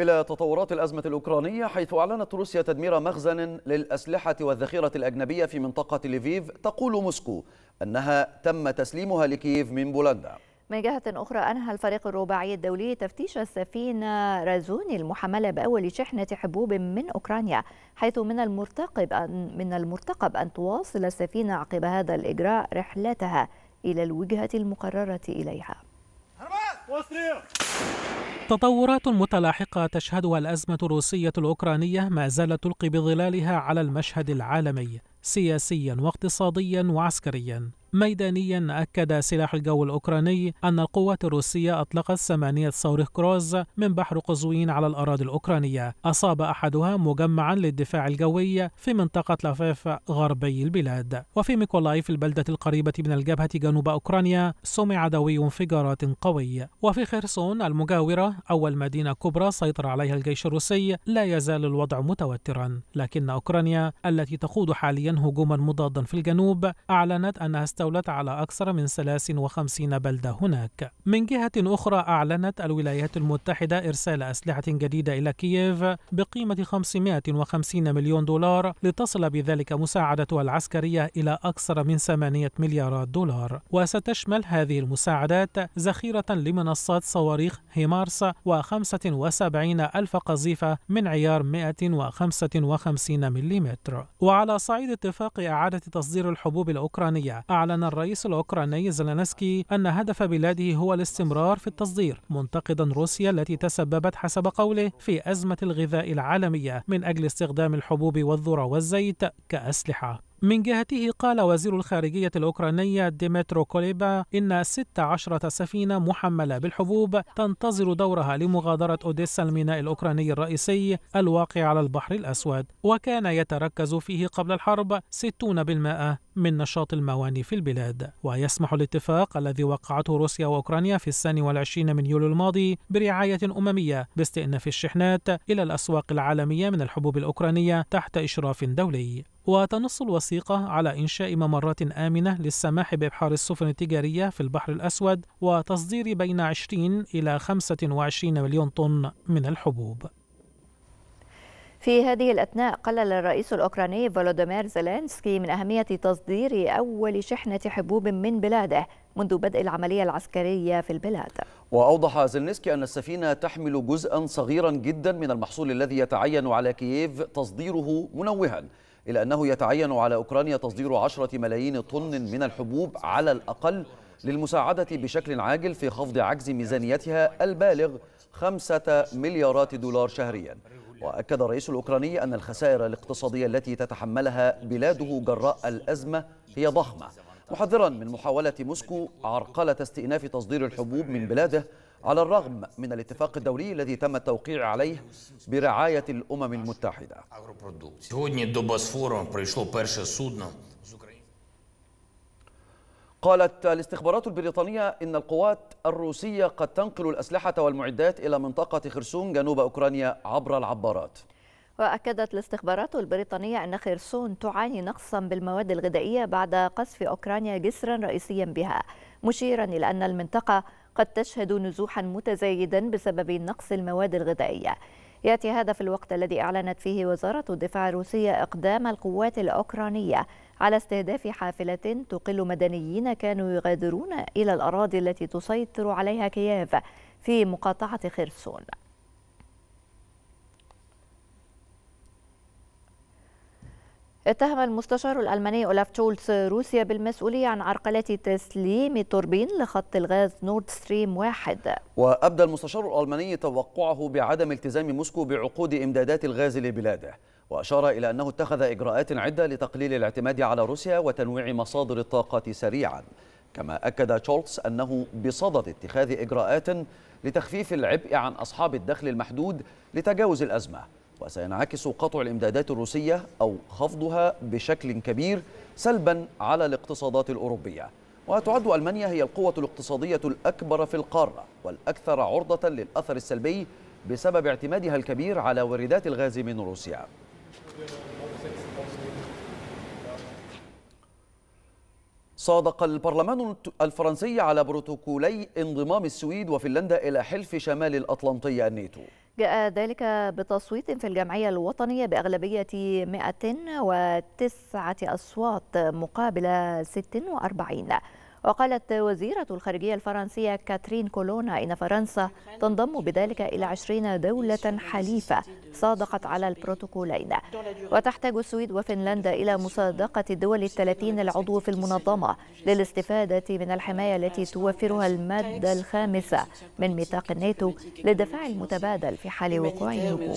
إلى تطورات الأزمة الأوكرانية حيث أعلنت روسيا تدمير مخزن للأسلحة والذخيرة الأجنبية في منطقة ليفيف تقول موسكو أنها تم تسليمها لكييف من بولندا من جهة أخرى أنهى الفريق الرباعي الدولي تفتيش السفينة رازوني المحملة بأول شحنة حبوب من أوكرانيا حيث من المرتقب أن من المرتقب أن تواصل السفينة عقب هذا الإجراء رحلتها إلى الوجهة المقررة إليها تطورات متلاحقة تشهدها الأزمة الروسية الأوكرانية ما زالت تلقي بظلالها على المشهد العالمي سياسيا واقتصاديا وعسكريا ميدانيا أكد سلاح الجو الأوكراني أن القوات الروسية أطلقت ثمانية صواريخ كروز من بحر قزوين على الأراضي الأوكرانية أصاب أحدها مجمعا للدفاع الجوي في منطقة لفاف غربي البلاد وفي ميكولايف البلدة القريبة من الجبهة جنوب أوكرانيا سمع دوي انفجارات قوي وفي خرسون المجاورة أول مدينة كبرى سيطر عليها الجيش الروسي لا يزال الوضع متوترا لكن أوكرانيا التي تخوض حاليا هجوما مضادا في الجنوب أعلنت أنها استغلت الدولة على أكثر من 53 بلدة هناك من جهة أخرى أعلنت الولايات المتحدة إرسال أسلحة جديدة إلى كييف بقيمة 550 مليون دولار لتصل بذلك مساعدتها العسكرية إلى أكثر من 8 مليارات دولار وستشمل هذه المساعدات ذخيرة لمنصات صواريخ هيمارس و75 ألف قذيفة من عيار 155 ملم وعلى صعيد اتفاق إعادة تصدير الحبوب الأوكرانية أعلن أعلن الرئيس الأوكراني زلنسكي أن هدف بلاده هو الاستمرار في التصدير منتقدا روسيا التي تسببت حسب قوله في أزمة الغذاء العالمية من أجل استخدام الحبوب والذرة والزيت كأسلحة من جهته قال وزير الخارجية الأوكرانية ديمترو كوليبا إن 16 سفينة محملة بالحبوب تنتظر دورها لمغادرة أوديسا الميناء الأوكراني الرئيسي الواقع على البحر الأسود وكان يتركز فيه قبل الحرب 60% من نشاط المواني في البلاد ويسمح الاتفاق الذي وقعته روسيا وأوكرانيا في الثاني والعشرين من يوليو الماضي برعاية أممية باستئناف الشحنات إلى الأسواق العالمية من الحبوب الأوكرانية تحت إشراف دولي وتنص الوثيقة على إنشاء ممرات آمنة للسماح بإبحار السفن التجارية في البحر الأسود وتصدير بين 20 إلى 25 مليون طن من الحبوب في هذه الأثناء قلل الرئيس الأوكراني فولودومير زيلينسكي من أهمية تصدير أول شحنة حبوب من بلاده منذ بدء العملية العسكرية في البلاد وأوضح زيلنسكي أن السفينة تحمل جزءا صغيرا جدا من المحصول الذي يتعين على كييف تصديره منوها إلى أنه يتعين على أوكرانيا تصدير عشرة ملايين طن من الحبوب على الأقل للمساعدة بشكل عاجل في خفض عجز ميزانيتها البالغ خمسة مليارات دولار شهريا وأكد الرئيس الأوكراني أن الخسائر الاقتصادية التي تتحملها بلاده جراء الأزمة هي ضخمة محذرا من محاولة موسكو عرقلة استئناف تصدير الحبوب من بلاده على الرغم من الاتفاق الدولي الذي تم التوقيع عليه برعاية الأمم المتحدة قالت الاستخبارات البريطانية إن القوات الروسية قد تنقل الأسلحة والمعدات إلى منطقة خرسون جنوب أوكرانيا عبر العبارات وأكدت الاستخبارات البريطانية أن خرسون تعاني نقصا بالمواد الغذائية بعد قصف أوكرانيا جسرا رئيسيا بها مشيرا إلى أن المنطقة قد تشهد نزوحا متزايدا بسبب نقص المواد الغذائية يأتي هذا في الوقت الذي أعلنت فيه وزارة الدفاع الروسية إقدام القوات الأوكرانية على استهداف حافلة تقل مدنيين كانوا يغادرون إلى الأراضي التي تسيطر عليها كييف في مقاطعة خرسون اتهم المستشار الألماني أولاف تشولتس روسيا بالمسؤولية عن عرقلة تسليم التوربين لخط الغاز نورد ستريم واحد وأبدى المستشار الألماني توقعه بعدم التزام موسكو بعقود إمدادات الغاز لبلاده وأشار إلى أنه اتخذ إجراءات عدة لتقليل الاعتماد على روسيا وتنويع مصادر الطاقة سريعا كما أكد تشولتس أنه بصدد اتخاذ إجراءات لتخفيف العبء عن أصحاب الدخل المحدود لتجاوز الأزمة وسينعكس قطع الامدادات الروسية أو خفضها بشكل كبير سلبا على الاقتصادات الأوروبية وتعد ألمانيا هي القوة الاقتصادية الأكبر في القارة والأكثر عرضة للأثر السلبي بسبب اعتمادها الكبير على واردات الغاز من روسيا صادق البرلمان الفرنسي على بروتوكولي انضمام السويد وفنلندا إلى حلف شمال الأطلنطي الناتو جاء ذلك بتصويت في الجمعية الوطنية بأغلبية 109 أصوات مقابل 46 وقالت وزيرة الخارجية الفرنسية كاترين كولونا إن فرنسا تنضم بذلك إلى 20 دولة حليفة صادقت على البروتوكولين وتحتاج السويد وفنلندا إلى مصادقة الدول الثلاثين العضو في المنظمة للاستفادة من الحماية التي توفرها المادة الخامسة من ميثاق الناتو للدفاع المتبادل في حال وقوع هجوم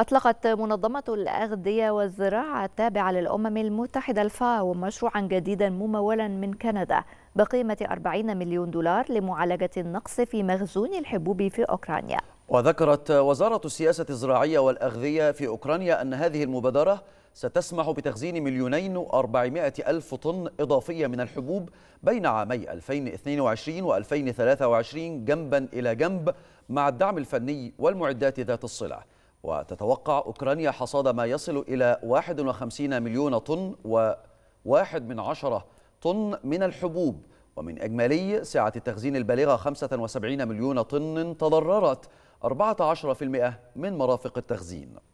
أطلقت منظمة الأغذية والزراعة التابعة للأمم المتحدة الفاو مشروعا جديدا ممولا من كندا بقيمة 40 مليون دولار لمعالجة النقص في مخزون الحبوب في أوكرانيا وذكرت وزارة السياسة الزراعية والأغذية في أوكرانيا أن هذه المبادرة ستسمح بتخزين مليونين وأربعمائة ألف طن إضافية من الحبوب بين عامي 2022 و 2023 جنبا إلى جنب مع الدعم الفني والمعدات ذات الصلة وتتوقع أوكرانيا حصاد ما يصل إلى 51 مليون طن وواحد من عشرة طن من الحبوب ومن إجمالي سعة التخزين البالغة 75 مليون طن تضررت 14% من مرافق التخزين